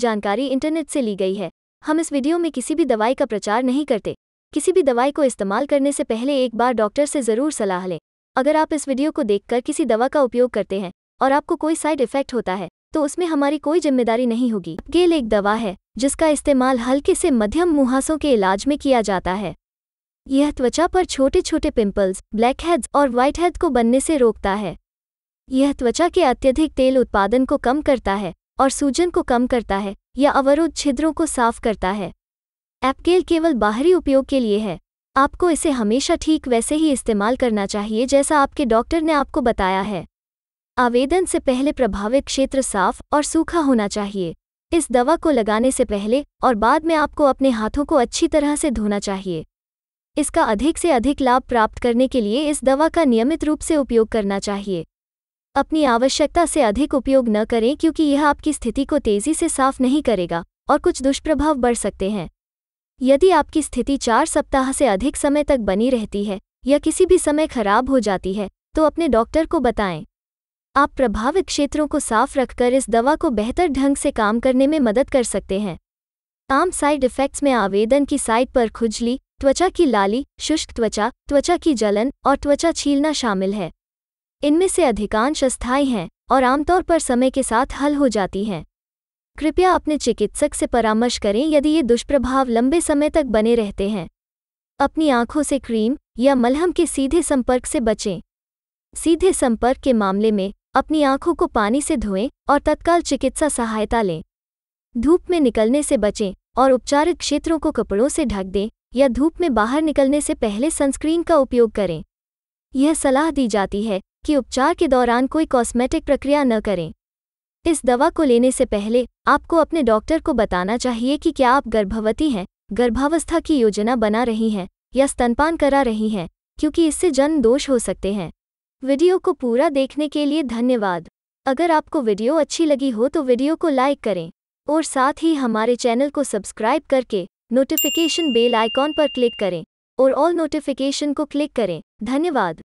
जानकारी इंटरनेट से ली गई है हम इस वीडियो में किसी भी दवाई का प्रचार नहीं करते किसी भी दवाई को इस्तेमाल करने से पहले एक बार डॉक्टर से ज़रूर सलाह लें अगर आप इस वीडियो को देखकर किसी दवा का उपयोग करते हैं और आपको कोई साइड इफेक्ट होता है तो उसमें हमारी कोई जिम्मेदारी नहीं होगी गेल एक दवा है जिसका इस्तेमाल हल्के से मध्यम मुहासों के इलाज में किया जाता है यह त्वचा पर छोटे छोटे पिंपल्स ब्लैक हेड्स और व्हाइट हेड को बनने से रोकता है यह त्वचा के अत्यधिक तेल उत्पादन को कम करता है और सूजन को कम करता है या अवरोध छिद्रों को साफ करता है एपकेल केवल बाहरी उपयोग के लिए है आपको इसे हमेशा ठीक वैसे ही इस्तेमाल करना चाहिए जैसा आपके डॉक्टर ने आपको बताया है आवेदन से पहले प्रभावित क्षेत्र साफ और सूखा होना चाहिए इस दवा को लगाने से पहले और बाद में आपको अपने हाथों को अच्छी तरह से धोना चाहिए इसका अधिक से अधिक लाभ प्राप्त करने के लिए इस दवा का नियमित रूप से उपयोग करना चाहिए अपनी आवश्यकता से अधिक उपयोग न करें क्योंकि यह आपकी स्थिति को तेजी से साफ नहीं करेगा और कुछ दुष्प्रभाव बढ़ सकते हैं यदि आपकी स्थिति चार सप्ताह से अधिक समय तक बनी रहती है या किसी भी समय खराब हो जाती है तो अपने डॉक्टर को बताएं आप प्रभावित क्षेत्रों को साफ रखकर इस दवा को बेहतर ढंग से काम करने में मदद कर सकते हैं आम साइड इफेक्ट्स में आवेदन की साइट पर खुजली त्वचा की लाली शुष्क त्वचा त्वचा की जलन और त्वचा छीलना शामिल है इनमें से अधिकांश अस्थायी हैं और आमतौर पर समय के साथ हल हो जाती हैं कृपया अपने चिकित्सक से परामर्श करें यदि ये दुष्प्रभाव लंबे समय तक बने रहते हैं अपनी आंखों से क्रीम या मलहम के सीधे संपर्क से बचें सीधे संपर्क के मामले में अपनी आंखों को पानी से धोएं और तत्काल चिकित्सा सहायता लें धूप में निकलने से बचें और उपचारित क्षेत्रों को कपड़ों से ढक दें या धूप में बाहर निकलने से पहले सनस्क्रीन का उपयोग करें यह सलाह दी जाती है कि उपचार के दौरान कोई कॉस्मेटिक प्रक्रिया न करें इस दवा को लेने से पहले आपको अपने डॉक्टर को बताना चाहिए कि क्या आप गर्भवती हैं गर्भावस्था की योजना बना रही हैं या स्तनपान करा रही हैं क्योंकि इससे जन दोष हो सकते हैं वीडियो को पूरा देखने के लिए धन्यवाद अगर आपको वीडियो अच्छी लगी हो तो वीडियो को लाइक करें और साथ ही हमारे चैनल को सब्सक्राइब करके नोटिफिकेशन बेल आइकॉन पर क्लिक करें और ऑल नोटिफिकेशन को क्लिक करें धन्यवाद